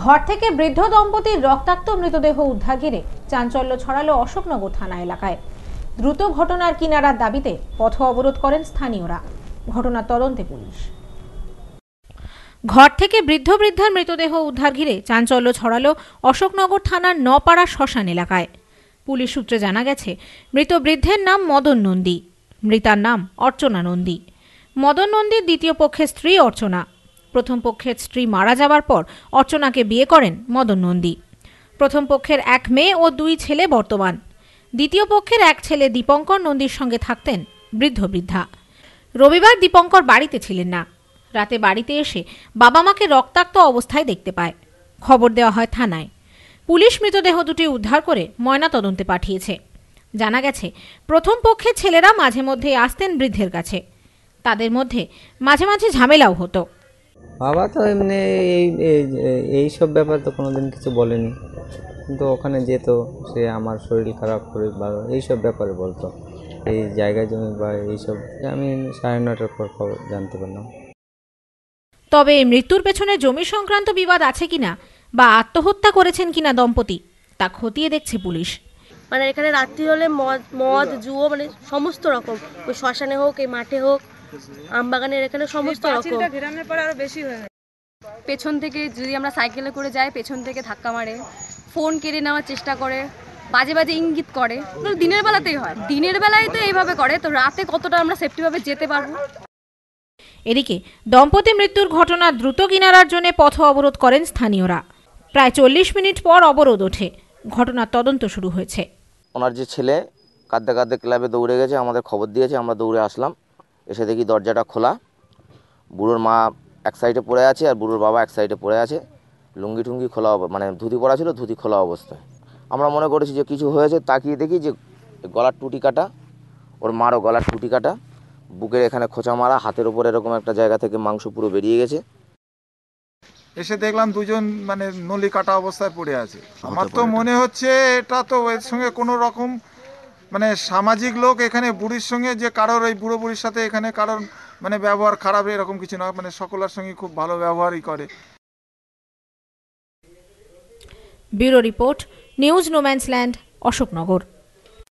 ঘর থেকে বৃদ্ধ দম্পতির রক্তাক্ত মৃতদেহ উদ্ধার ঘিরে চাঞ্চল্য ছড়ালো অশোকনগর থানা এলাকায় দ্রুত ঘটনার কিনারার দাবিতে পথ অবরোধ করেন স্থানীয়রা ঘটনার তদন্তে পুলিশ ঘর থেকে বৃদ্ধ বৃদ্ধার মৃতদেহ উদ্ধার ঘিরে চাঞ্চল্য ছড়ালো অশোকনগর থানার নপাড়া শ্মশান এলাকায় পুলিশ সূত্রে জানা গেছে মৃত বৃদ্ধের নাম মদন নন্দী মৃতার নাম অর্চনা নন্দী মদন নন্দীর দ্বিতীয় পক্ষের স্ত্রী অর্চনা প্রথম পক্ষের স্ত্রী মারা যাওয়ার পর অর্চনাকে বিয়ে করেন মদন নন্দী প্রথম পক্ষের এক মেয়ে ও দুই ছেলে বর্তমান দ্বিতীয় পক্ষের এক ছেলে দীপঙ্কর নন্দীর সঙ্গে থাকতেন বৃদ্ধ বৃদ্ধা রবিবার দীপঙ্কর বাড়িতে ছিলেন না রাতে বাড়িতে এসে বাবা মাকে রক্তাক্ত অবস্থায় দেখতে পায় খবর দেওয়া হয় থানায় পুলিশ মৃতদেহ দুটি উদ্ধার করে ময়না তদন্তে পাঠিয়েছে জানা গেছে প্রথম পক্ষের ছেলেরা মাঝে মধ্যে আসতেন বৃদ্ধের কাছে তাদের মধ্যে মাঝে মাঝে ঝামেলাও হতো বাবা তো এমনি এই এই সব ব্যাপার তো কোনোদিন কিছু বলেনি কিন্তু ওখানে যেত সে আমার শরীর খারাপ করে ভালো এইসব ব্যাপারে বলতো এই জায়গা জমি বা এইসব আমি সাড়ে নটার পর খবর জানতে পারলাম তবে মৃত্যুর পেছনে জমি সংক্রান্ত বিবাদ আছে কিনা বা আত্মহত্যা করেছেন কিনা দম্পতি তা খতিয়ে দেখছে পুলিশ মানে এখানে রাত্রি হলে মদ মদ জুয়ো মানে সমস্ত রকম ওই শ্মশানে হোক এই মাঠে হোক আম বাগানের এখানে সমস্ত রকম আরো বেশি হয়ে পেছন থেকে যদি আমরা সাইকেলে করে যাই পেছন থেকে ধাক্কা মারে ফোন কেড়ে নেওয়ার চেষ্টা করে বাজে বাজে ইঙ্গিত করে দিনের বেলাতেই হয় দিনের বেলায় তো এইভাবে করে তো রাতে কতটা আমরা সেফটিভাবে যেতে পারবো এদিকে দম্পতি মৃত্যুর ঘটনা দ্রুত কিনারার জন্য পথ অবরোধ করেন স্থানীয়রা প্রায় চল্লিশ মিনিট পর অবরোধ ওঠে ঘটনার তদন্ত শুরু হয়েছে ওনার যে ছেলে কাঁদতে কাঁদতে ক্লাবে দৌড়ে গেছে আমাদের খবর দিয়েছে আমরা দৌড়ে আসলাম এসে দেখি দরজাটা খোলা বুড়োর মা এক সাইডে পড়ে আছে আর বুড়োর বাবা এক সাইডে পড়ে আছে লুঙ্গি ঠুঙ্গি খোলা মানে ধুতি পরা ছিল ধুতি খোলা অবস্থায় আমরা মনে করেছি যে কিছু হয়েছে তাকিয়ে দেখি যে গলার টুটি কাটা ওর মারও গলার টুটি কাটা বুকের এখানে খোঁচা মারা হাতের উপর এরকম একটা জায়গা থেকে মাংস পুরো বেরিয়ে গেছে এসে দেখলাম দুজন মানে নলি কাটা অবস্থায় পড়ে আছে আমার তো মনে হচ্ছে এটা তো এর সঙ্গে কোনো রকম মানে সামাজিক লোক এখানে বুড়ির সঙ্গে যে কারোর এই বুড়ো বুড়ির সাথে এখানে কারোর মানে ব্যবহার খারাপ এরকম কিছু নয় মানে সকলের সঙ্গে খুব ভালো ব্যবহারই করে bureau report news no man's land Ashoknagar